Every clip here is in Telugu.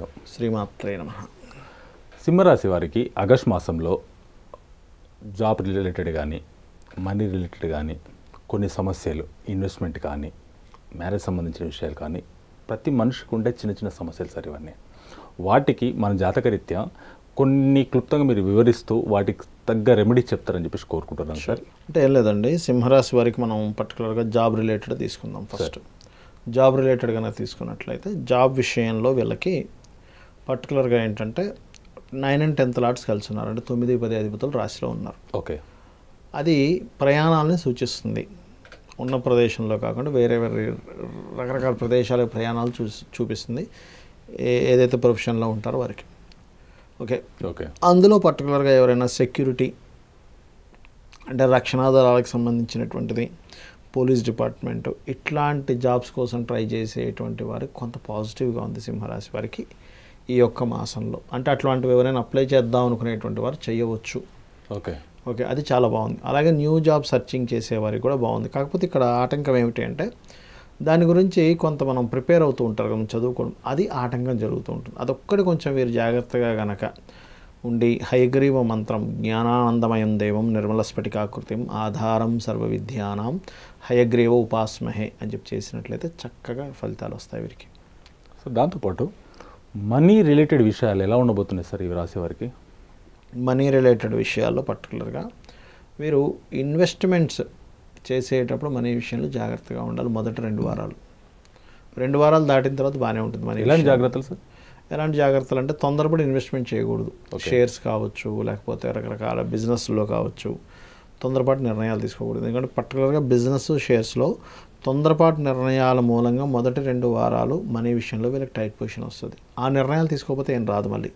నమస్కారం శ్రీమాత్రే నమ సింహరాశి వారికి ఆగస్ట్ మాసంలో జాబ్ రిలేటెడ్ కానీ మనీ రిలేటెడ్ కానీ కొన్ని సమస్యలు ఇన్వెస్ట్మెంట్ కానీ మ్యారేజ్ సంబంధించిన విషయాలు కానీ ప్రతి మనిషికి ఉండే చిన్న చిన్న సమస్యలు సార్ ఇవన్నీ వాటికి మన జాతకరీత్యా కొన్ని క్లుప్తంగా మీరు వివరిస్తూ వాటికి తగ్గ రెమెడీ చెప్తారని చెప్పేసి కోరుకుంటున్నాను సార్ అంటే ఏం లేదండి సింహరాశి వారికి మనం పర్టికులర్గా జాబ్ రిలేటెడ్ తీసుకుందాం ఫస్ట్ జాబ్ రిలేటెడ్ కనుక తీసుకున్నట్లయితే జాబ్ విషయంలో వీళ్ళకి పర్టికులర్గా ఏంటంటే నైన్ అండ్ టెన్త్ లాట్స్ కలిసి ఉన్నారు అంటే తొమ్మిది పది అధిపతులు రాశిలో ఉన్నారు ఓకే అది ప్రయాణాలని సూచిస్తుంది ఉన్న ప్రదేశంలో కాకుండా వేరే వేరే రకరకాల ప్రదేశాలకు ప్రయాణాలు చూ చూపిస్తుంది ఏదైతే ప్రొఫెషన్లో ఉంటారో వారికి ఓకే ఓకే అందులో పర్టికులర్గా ఎవరైనా సెక్యూరిటీ అంటే రక్షణాధారాలకు సంబంధించినటువంటిది పోలీస్ డిపార్ట్మెంట్ ఇట్లాంటి జాబ్స్ కోసం ట్రై చేసేటువంటి వారికి కొంత పాజిటివ్గా ఉంది సింహరాశి వారికి ఈ యొక్క మాసంలో అంటే అట్లాంటివి ఎవరైనా అప్లై చేద్దాం అనుకునేటువంటి వారు చేయవచ్చు ఓకే ఓకే అది చాలా బాగుంది అలాగే న్యూ జాబ్ సర్చింగ్ చేసేవారికి కూడా బాగుంది కాకపోతే ఇక్కడ ఆటంకం ఏమిటి అంటే దాని గురించి కొంత మనం ప్రిపేర్ అవుతూ ఉంటారు మనం చదువుకోవడం అది ఆటంకం జరుగుతూ ఉంటుంది అదొక్కటి కొంచెం వీరు జాగ్రత్తగా గనక ఉండి హైగ్రీవ మంత్రం జ్ఞానానందమయం దేవం నిర్మల స్ఫటికాకృతిం ఆధారం సర్వ విద్యానం హయగ్రీవ ఉపాస్మహే అని చెప్పి చేసినట్లయితే చక్కగా ఫలితాలు వస్తాయి వీరికి సో దాంతోపాటు మనీ రిలేటెడ్ విషయాలు ఎలా ఉండబోతున్నాయి సార్ ఇవి రాసేవారికి మనీ రిలేటెడ్ విషయాల్లో పర్టికులర్గా మీరు ఇన్వెస్ట్మెంట్స్ చేసేటప్పుడు మనీ విషయంలో జాగ్రత్తగా ఉండాలి మొదటి రెండు వారాలు రెండు వారాలు దాటిన తర్వాత బాగానే ఉంటుంది మనీ ఎలాంటి జాగ్రత్తలు సార్ ఎలాంటి జాగ్రత్తలు అంటే తొందరపడి ఇన్వెస్ట్మెంట్ చేయకూడదు షేర్స్ కావచ్చు లేకపోతే రకరకాల బిజినెస్లో కావచ్చు తొందరపాటు నిర్ణయాలు తీసుకోకూడదు ఎందుకంటే పర్టికులర్గా బిజినెస్ షేర్స్లో తొందరపాటు నిర్ణయాల మూలంగా మొదటి రెండు వారాలు మనీ విషయంలో వీళ్ళకి టైట్ పొజిషన్ వస్తుంది ఆ నిర్ణయాలు తీసుకోకపోతే ఏం రాదు మళ్ళీ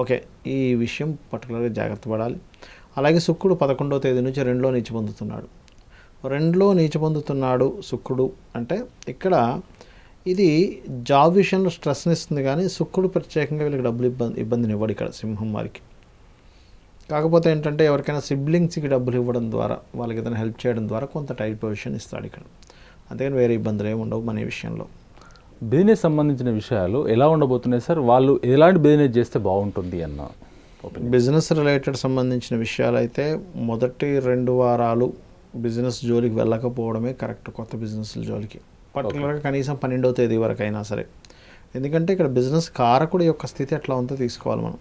ఓకే ఈ విషయం పర్టికులర్గా జాగ్రత్త పడాలి అలాగే శుక్రుడు పదకొండో తేదీ నుంచి రెండులో నీచి పొందుతున్నాడు రెండులో నీచి పొందుతున్నాడు శుక్రుడు అంటే ఇక్కడ ఇది జాబ్ విషయంలో స్ట్రెస్ని ఇస్తుంది కానీ శుక్రుడు ప్రత్యేకంగా వీళ్ళకి డబ్బులు ఇబ్బంది ఇబ్బందిని ఇవ్వడు ఇక్కడ సింహం వారికి కాకపోతే ఏంటంటే ఎవరికైనా సిబ్లింగ్స్కి డబ్బులు ఇవ్వడం ద్వారా వాళ్ళకి ఏదైనా హెల్ప్ చేయడం ద్వారా కొంత టైట్ పొజిషన్ ఇస్తాడు ఇక్కడ అంతేగాని వేరే ఇబ్బందులు ఏమి ఉండవు మన విషయంలో బిజినెస్ సంబంధించిన విషయాలు ఎలా ఉండబోతున్నాయి సార్ వాళ్ళు ఎలాంటి బిజినెస్ చేస్తే బాగుంటుంది అన్న బిజినెస్ రిలేటెడ్ సంబంధించిన విషయాలు అయితే మొదటి రెండు వారాలు బిజినెస్ జోలికి వెళ్ళకపోవడమే కరెక్ట్ కొత్త బిజినెస్ జోలికి పర్టికులర్గా కనీసం పన్నెండవ తేదీ వరకు అయినా సరే ఎందుకంటే ఇక్కడ బిజినెస్ కారకుడి యొక్క స్థితి ఎట్లా ఉందో తీసుకోవాలి మనం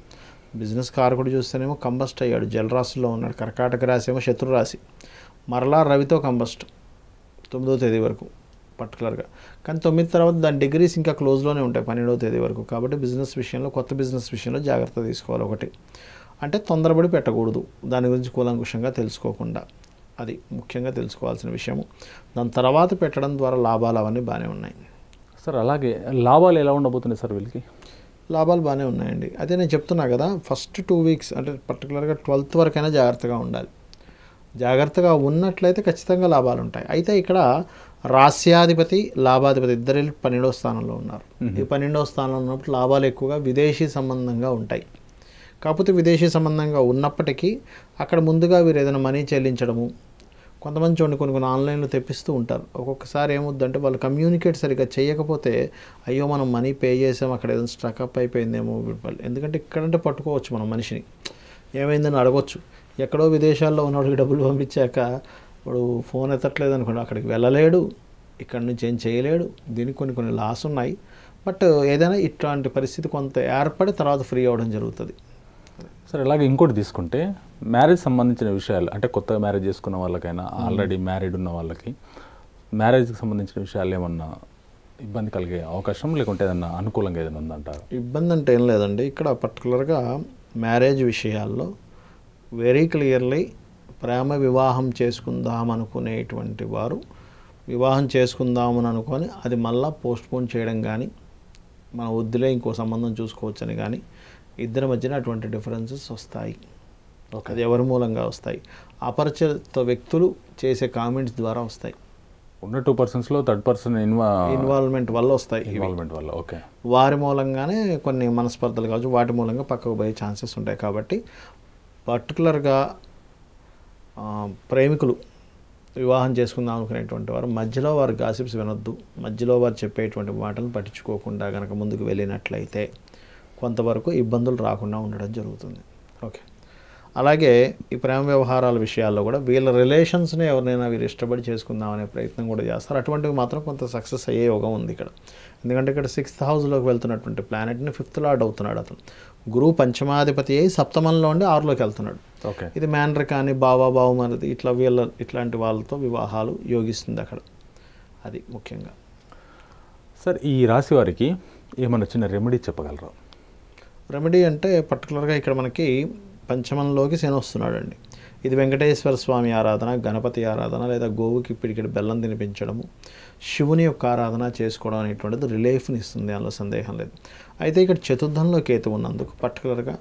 బిజినెస్ కార్కుడు చూస్తేనేమో కంబస్ట్ అయ్యాడు జలరాశిలో ఉన్నాడు కర్కాటక రాశి ఏమో శత్రురాశి మరలా రవితో కంబస్ట్ తొమ్మిదో తేదీ వరకు పర్టికులర్గా కానీ తొమ్మిది తర్వాత దాని డిగ్రీస్ ఇంకా క్లోజ్లోనే ఉంటాయి పన్నెండవ తేదీ వరకు కాబట్టి బిజినెస్ విషయంలో కొత్త బిజినెస్ విషయంలో జాగ్రత్త తీసుకోవాలి ఒకటి అంటే తొందరపడి పెట్టకూడదు దాని గురించి కూలంకుషంగా తెలుసుకోకుండా అది ముఖ్యంగా తెలుసుకోవాల్సిన విషయము దాని తర్వాత పెట్టడం ద్వారా లాభాలు అవన్నీ బాగానే ఉన్నాయి సార్ అలాగే లాభాలు ఎలా ఉండబోతున్నాయి సార్ వీళ్ళకి లాభాలు బాగానే ఉన్నాయండి అదే నేను చెప్తున్నా కదా ఫస్ట్ టూ వీక్స్ అంటే పర్టికులర్గా ట్వెల్త్ వరకైనా జాగ్రత్తగా ఉండాలి జాగ్రత్తగా ఉన్నట్లయితే ఖచ్చితంగా లాభాలు ఉంటాయి అయితే ఇక్కడ రాస్యాధిపతి లాభాధిపతి ఇద్దరు పన్నెండో స్థానంలో ఉన్నారు ఈ పన్నెండో స్థానంలో ఉన్నప్పుడు లాభాలు ఎక్కువగా విదేశీ సంబంధంగా ఉంటాయి కాకపోతే విదేశీ సంబంధంగా ఉన్నప్పటికీ అక్కడ ముందుగా వీరు ఏదైనా మనీ చెల్లించడము కొంతమంది చూడండి కొన్ని కొన్ని ఆన్లైన్లో తెప్పిస్తూ ఉంటారు ఒక్కొక్కసారి ఏమొద్దంటే వాళ్ళు కమ్యూనికేట్ సరిగ్గా చేయకపోతే అయ్యో మనం మనీ పే చేసాం అక్కడ ఏదైనా స్ట్రకప్ అయిపోయిందేమో ఎందుకంటే ఇక్కడంటే పట్టుకోవచ్చు మనం మనిషిని ఏమైందని అడగొచ్చు ఎక్కడో విదేశాల్లో ఉన్నవాడికి డబ్బులు పంపించాక ఇప్పుడు ఫోన్ ఎత్తట్లేదు అనుకోండి అక్కడికి వెళ్ళలేడు ఇక్కడ నుంచి ఏం చేయలేడు దీనికి కొన్ని కొన్ని లాస్ ఉన్నాయి బట్ ఏదైనా ఇట్లాంటి పరిస్థితి కొంత ఏర్పడి తర్వాత ఫ్రీ అవ్వడం జరుగుతుంది సరే ఇలాగ ఇంకోటి తీసుకుంటే మ్యారేజ్ సంబంధించిన విషయాలు అంటే కొత్తగా మ్యారేజ్ చేసుకున్న వాళ్ళకైనా ఆల్రెడీ hmm. మ్యారీడ్ ఉన్న వాళ్ళకి మ్యారేజ్కి సంబంధించిన విషయాలు ఏమన్నా ఇబ్బంది కలిగే అవకాశం లేకుంటే ఏదన్నా అనుకూలంగా ఏదైనా ఉందంటారు ఇబ్బంది అంటే ఏం లేదండి ఇక్కడ పర్టికులర్గా మ్యారేజ్ విషయాల్లో వెరీ క్లియర్లీ ప్రేమ వివాహం చేసుకుందాం అనుకునేటువంటి వారు వివాహం చేసుకుందామని అనుకొని అది మళ్ళీ పోస్ట్పోన్ చేయడం కానీ మన వద్దులే ఇంకో సంబంధం చూసుకోవచ్చని కానీ ఇద్దరి మధ్యన అటువంటి డిఫరెన్సెస్ వస్తాయి అది ఎవరి మూలంగా వస్తాయి అపరిచిత వ్యక్తులు చేసే కామెంట్స్ ద్వారా వస్తాయి ఉన్న టూ పర్సన్స్లో థర్డ్ పర్సన్ ఇన్వాల్వ్మెంట్ వల్ల వస్తాయి ఇన్వాల్వ్మెంట్ వల్ల ఓకే వారి మూలంగానే కొన్ని మనస్పర్ధలు కావచ్చు వాటి మూలంగా పక్కకు పోయే ఛాన్సెస్ ఉంటాయి కాబట్టి పర్టికులర్గా ప్రేమికులు వివాహం చేసుకుందాం అనుకునేటువంటి వారు మధ్యలో వారు గాసిప్స్ వినొద్దు మధ్యలో వారు చెప్పేటువంటి మాటలను పట్టించుకోకుండా కనుక ముందుకు వెళ్ళినట్లయితే కొంతవరకు ఇబ్బందులు రాకుండా ఉండడం జరుగుతుంది ఓకే అలాగే ఈ ప్రేమ వ్యవహారాల విషయాల్లో కూడా వీళ్ళ రిలేషన్స్ని ఎవరినైనా వీరు ఇష్టపడి చేసుకుందామనే ప్రయత్నం కూడా చేస్తారు అటువంటివి మాత్రం కొంత సక్సెస్ అయ్యే యోగం ఉంది ఇక్కడ ఎందుకంటే ఇక్కడ సిక్స్త్ హౌస్లోకి వెళ్తున్నటువంటి ప్లానెట్ని ఫిఫ్త్ లార్డ్ అవుతున్నాడు అతను గురువు పంచమాధిపతి అయి సప్తమంలో ఉండి ఆరులోకి వెళ్తున్నాడు ఓకే ఇది మేనర్ కానీ బావా బావమరిది ఇట్లా వీళ్ళ ఇట్లాంటి వాళ్ళతో వివాహాలు యోగిస్తుంది అక్కడ అది ముఖ్యంగా సార్ ఈ రాశి వారికి ఏమైనా చిన్న రెమెడీ చెప్పగలరా రెమెడీ అంటే పర్టికులర్గా ఇక్కడ మనకి పంచమంలోకి శని ఇది వెంకటేశ్వర స్వామి ఆరాధన గణపతి ఆరాధన లేదా గోవుకి పిడికిడి బెల్లం తినిపించడము శివుని యొక్క ఆరాధన చేసుకోవడం అనేటువంటిది రిలీఫ్ని ఇస్తుంది అందులో సందేహం లేదు అయితే ఇక్కడ చతుర్థంలో కేతు ఉన్నందుకు పర్టికులర్గా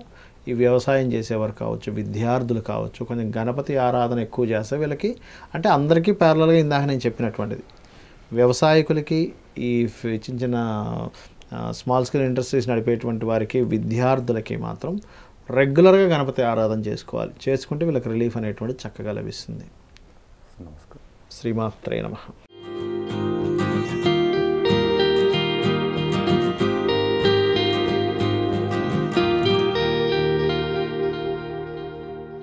ఈ వ్యవసాయం చేసేవారు కావచ్చు విద్యార్థులు కావచ్చు కొంచెం గణపతి ఆరాధన ఎక్కువ చేస్తే వీళ్ళకి అంటే అందరికీ ప్యారలల్గా ఇందాక నేను చెప్పినటువంటిది వ్యవసాయకులకి ఈ చిన్న చిన్న స్మాల్ స్కేల్ ఇండస్ట్రీస్ నడిపేటువంటి వారికి విద్యార్థులకి మాత్రం రెగ్యులర్గా గణపతి ఆరాధన చేసుకోవాలి చేసుకుంటే వీళ్ళకి రిలీఫ్ అనేటువంటి చక్కగా లభిస్తుంది నమస్కారం శ్రీమాత్రే నమ